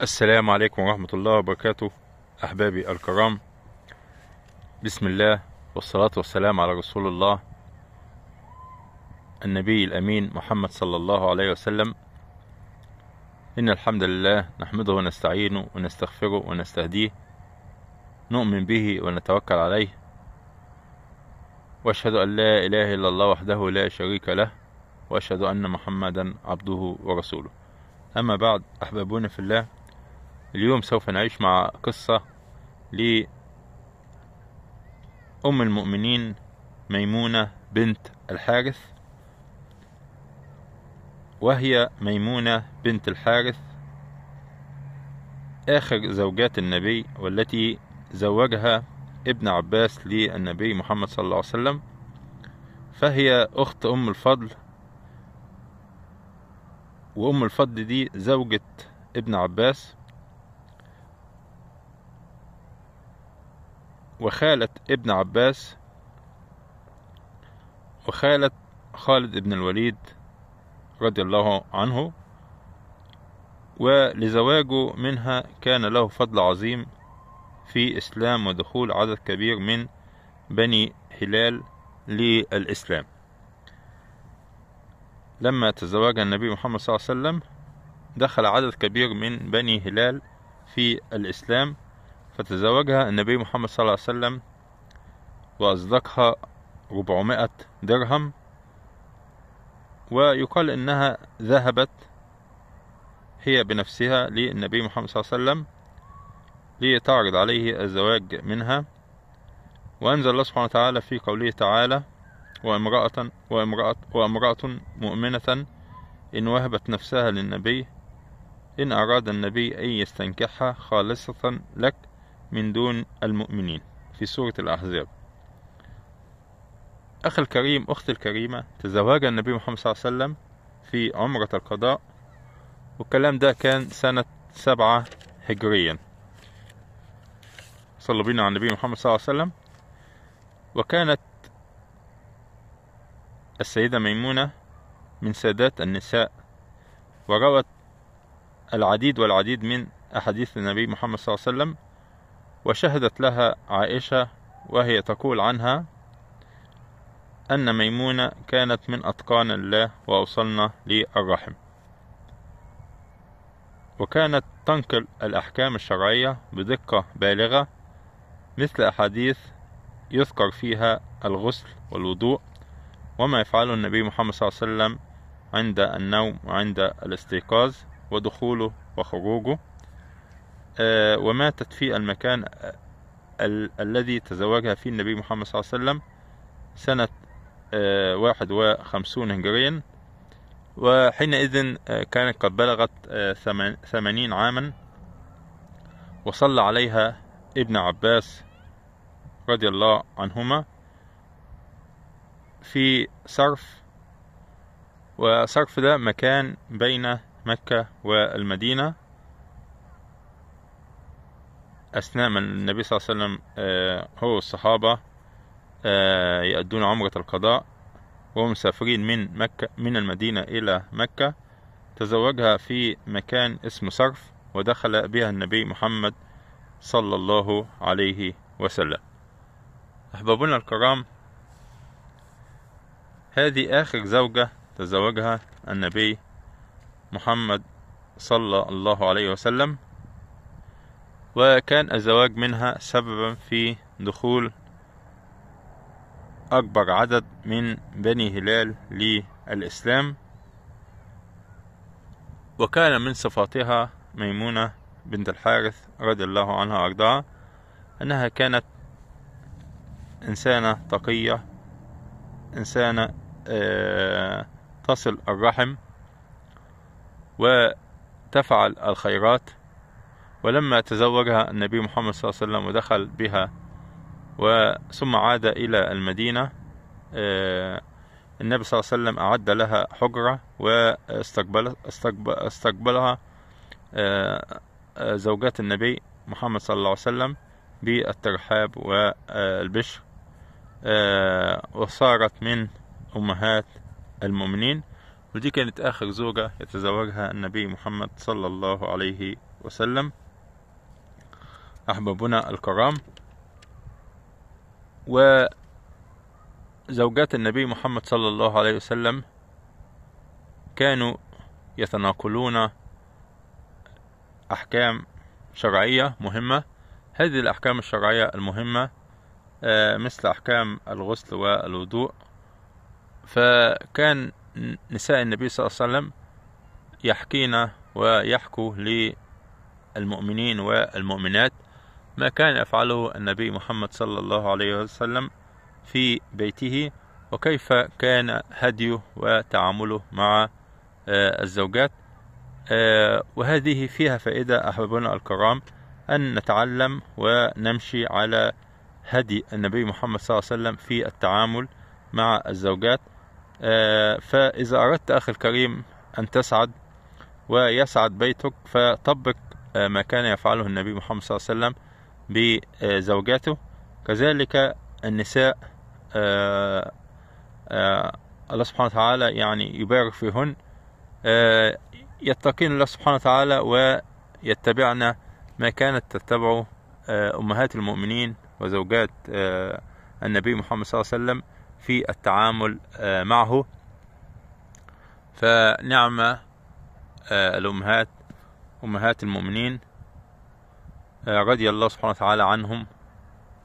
السلام عليكم ورحمة الله وبركاته أحبابي الكرام بسم الله والصلاة والسلام على رسول الله النبي الأمين محمد صلى الله عليه وسلم إن الحمد لله نحمده ونستعينه ونستغفره ونستهديه نؤمن به ونتوكل عليه وأشهد أن لا إله إلا الله وحده لا شريك له وأشهد أن محمدا عبده ورسوله أما بعد أحبابنا في الله اليوم سوف نعيش مع قصة لأم المؤمنين ميمونة بنت الحارث وهي ميمونة بنت الحارث آخر زوجات النبي والتي زوجها ابن عباس للنبي محمد صلى الله عليه وسلم فهي أخت أم الفضل وأم الفضل دي زوجة ابن عباس وخالة ابن عباس وخالة خالد ابن الوليد رضي الله عنه ولزواجه منها كان له فضل عظيم في إسلام ودخول عدد كبير من بني هلال للإسلام لما تزوج النبي محمد صلى الله عليه وسلم دخل عدد كبير من بني هلال في الإسلام فتزوجها النبي محمد صلى الله عليه وسلم وأصدقها ربعمائة درهم ويقال إنها ذهبت هي بنفسها للنبي محمد صلى الله عليه وسلم لتعرض عليه الزواج منها وأنزل الله سبحانه وتعالى في قوله تعالى وامرأة وامرأة وامرأة مؤمنة إن وهبت نفسها للنبي إن أراد النبي أن يستنكحها خالصة لك من دون المؤمنين في سورة الأحزاب أخ الكريم أخت الكريمة تزوج النبي محمد صلى الله عليه وسلم في عمرة القضاء والكلام ده كان سنة سبعة هجريا صلى بنا على النبي محمد صلى الله عليه وسلم وكانت السيدة ميمونة من سادات النساء وروت العديد والعديد من أحاديث النبي محمد صلى الله عليه وسلم وشهدت لها عائشة وهي تقول عنها أن ميمونة كانت من أتقان الله وأوصلنا للرحم وكانت تنقل الأحكام الشرعية بدقة بالغة مثل أحاديث يذكر فيها الغسل والوضوء وما يفعله النبي محمد صلى الله عليه وسلم عند النوم وعند الاستيقاظ ودخوله وخروجه آه، وماتت في المكان آه، الذي تزوجها فيه النبي محمد صلى الله عليه وسلم سنة آه، واحد وخمسون هجريا وحينئذ كانت قد بلغت ثمانين عاما وصلى عليها ابن عباس رضي الله عنهما في صرف وصرف ده مكان بين مكة والمدينة أثناء ما النبي صلى الله عليه وسلم آه، هو والصحابة آه، يأدون عمرة القضاء وهم مسافرين من مكة من المدينة إلى مكة تزوجها في مكان اسمه صرف ودخل بها النبي محمد صلى الله عليه وسلم أحبابنا الكرام هذه آخر زوجة تزوجها النبي محمد صلى الله عليه وسلم وكان الزواج منها سببا في دخول أكبر عدد من بني هلال للإسلام وكان من صفاتها ميمونة بنت الحارث رضي الله عنها أرضاها أنها كانت إنسانة تقية إنسانة آه، تصل الرحم وتفعل الخيرات ولما تزوجها النبي محمد صلى الله عليه وسلم ودخل بها وثم عاد إلى المدينة آه، النبي صلى الله عليه وسلم أعد لها حجرة واستقبلها استقبلها آه، آه، زوجات النبي محمد صلى الله عليه وسلم بالترحاب والبشر وصارت من أمهات المؤمنين ودي كانت آخر زوجة يتزوجها النبي محمد صلى الله عليه وسلم أحبابنا الكرام وزوجات النبي محمد صلى الله عليه وسلم كانوا يتناقلون أحكام شرعية مهمة هذه الأحكام الشرعية المهمة آه، مثل أحكام الغسل والوضوء فكان نساء النبي صلى الله عليه وسلم يحكينا ويحكوا للمؤمنين والمؤمنات ما كان يفعله النبي محمد صلى الله عليه وسلم في بيته وكيف كان هديه وتعامله مع آه، الزوجات آه، وهذه فيها فائدة أحبابنا الكرام أن نتعلم ونمشي على هدي النبي محمد صلى الله عليه وسلم في التعامل مع الزوجات آه، فإذا أردت أخي الكريم أن تسعد ويسعد بيتك فطبق ما كان يفعله النبي محمد صلى الله عليه وسلم بزوجاته كذلك النساء آآ آه، آآ آه، الله سبحانه وتعالى يعني يبارك فيهن آه، يتقين الله سبحانه وتعالى ويتبعن ما كانت تتبعه أمهات المؤمنين وزوجات النبي محمد صلى الله عليه وسلم في التعامل معه فنعم الأمهات أمهات المؤمنين رضي الله سبحانه وتعالى عنهم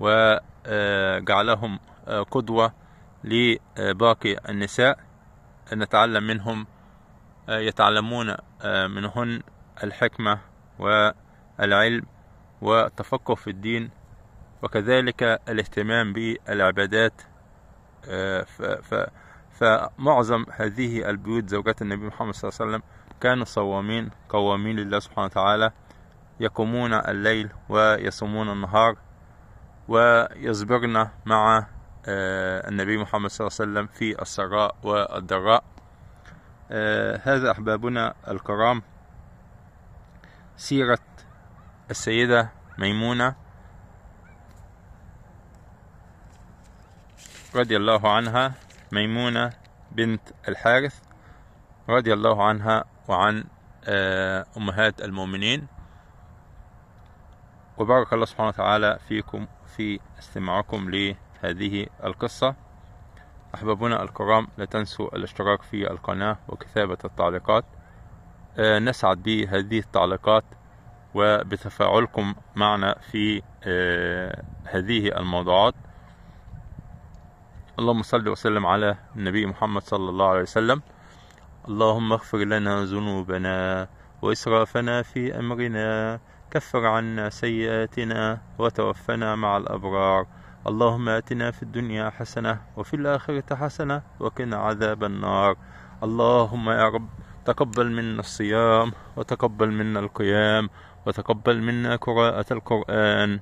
وجعلهم قدوة لباقي النساء نتعلم منهم يتعلمون منهن الحكمة والعلم والتفقه في الدين وكذلك الاهتمام بالعبادات فمعظم هذه البيوت زوجات النبي محمد صلى الله عليه وسلم كانوا صوامين قوامين لله سبحانه وتعالى يقومون الليل ويصومون النهار ويصبرن مع آه، النبي محمد صلى الله عليه وسلم في السراء والضراء آه، هذا أحبابنا الكرام سيرة السيدة ميمونة رضي الله عنها ميمونة بنت الحارث رضي الله عنها وعن آه، أمهات المؤمنين وبارك الله سبحانه وتعالى فيكم في استماعكم لهذه القصة أحبابنا الكرام لا تنسوا الاشتراك في القناة وكتابة التعليقات آه، نسعد بهذه التعليقات وبتفاعلكم معنا في آه، هذه الموضوعات اللهم صل وسلم على النبي محمد صلى الله عليه وسلم اللهم اغفر لنا ذنوبنا وإسرافنا في أمرنا كفر عنا سيئاتنا وتوفنا مع الأبرار اللهم آتنا في الدنيا حسنة وفي الآخرة حسنة وقنا عذاب النار اللهم يا رب تقبل منا الصيام وتقبل منا القيام وتقبل منا قراءة القرآن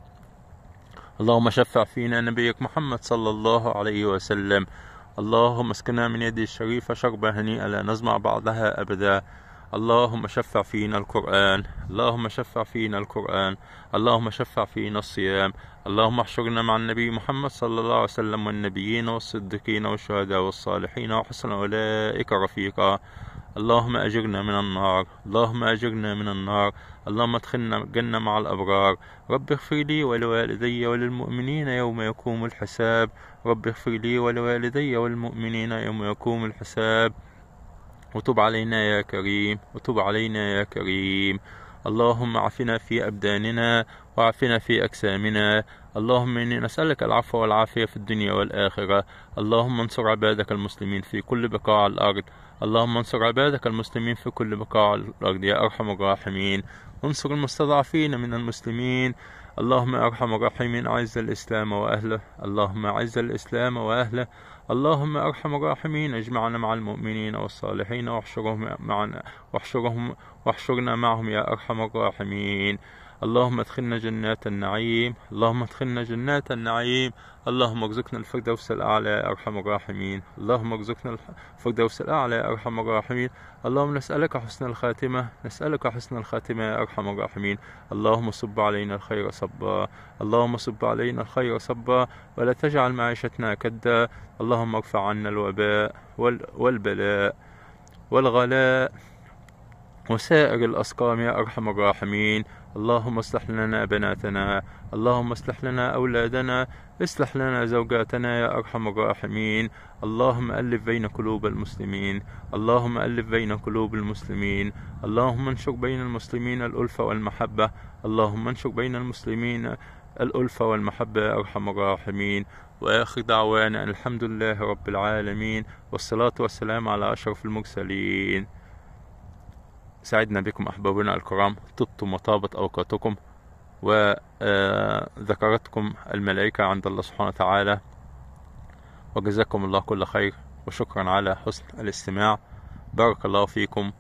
اللهم شفع فينا نبيك محمد صلى الله عليه وسلم اللهم اسقنا من يده الشريفة شربة هنيئة لا نزمع بعدها أبدا اللهم شفع فينا القرآن اللهم شفع فينا القرآن اللهم شفع فينا الصيام اللهم احشرنا مع النبي محمد صلى الله عليه وسلم والنبيين والصديقين والشهداء والصالحين وحسن أولئك رفيقا اللهم أجرنا من النار اللهم أجرنا من النار اللهم ادخلنا الجنة مع الأبرار رب اغفر لي ولوالدي وللمؤمنين يوم يقوم الحساب رب اغفر لي ولوالدي والمؤمنين يوم يقوم الحساب وتب علينا يا كريم وتب علينا يا كريم اللهم عفنا في أبداننا وعفنا في أجسامنا اللهم إني نسألك العفو والعافية في الدنيا والآخرة اللهم انصر عبادك المسلمين في كل بقاع الأرض اللهم انصر عبادك المسلمين في كل بقاع الأرض يا أرحم الراحمين انصر المستضعفين من المسلمين اللهم أرحم الراحمين أعز الإسلام وأهله اللهم أعز الإسلام وأهله اللهم أرحم الراحمين اجمعنا مع المؤمنين والصالحين واحشرهم معنا واحشرهم واحشرنا معهم يا أرحم الراحمين اللهم ادخلنا جنات النعيم اللهم ادخلنا جنات النعيم اللهم ارزقنا الفردوس الاعلى يا ارحم الراحمين اللهم ارزقنا الفردوس الاعلى يا ارحم الراحمين اللهم نسالك حسن الخاتمه نسالك حسن الخاتمه يا ارحم الراحمين اللهم صب علينا الخير صبا اللهم صب علينا الخير صبا ولا تجعل معيشتنا كدا اللهم ارفع عنا الوباء والبلاء والغلاء وسائر الأسقام يا أرحم الراحمين اللهم اصلح لنا بناتنا اللهم اصلح لنا أولادنا اصلح لنا زوجاتنا يا أرحم الراحمين اللهم ألف بين قلوب المسلمين اللهم ألف بين قلوب المسلمين اللهم انشر بين المسلمين الألفة والمحبة اللهم انشر بين المسلمين الألفة والمحبة يا أرحم الراحمين وآخر دعوانا الحمد لله رب العالمين والصلاة والسلام على أشرف المرسلين سعدنا بكم أحبابنا الكرام طبتم وطابت أوقاتكم وذكرتكم الملائكة عند الله سبحانه وتعالى وجزاكم الله كل خير وشكرا على حسن الاستماع بارك الله فيكم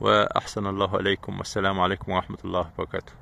وأحسن الله إليكم والسلام عليكم ورحمة الله وبركاته